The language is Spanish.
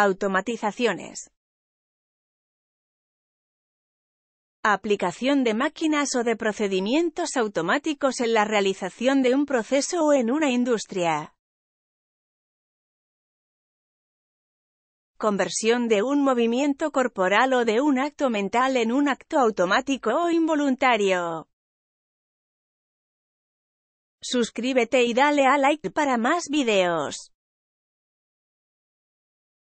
Automatizaciones. Aplicación de máquinas o de procedimientos automáticos en la realización de un proceso o en una industria. Conversión de un movimiento corporal o de un acto mental en un acto automático o involuntario. Suscríbete y dale a like para más videos.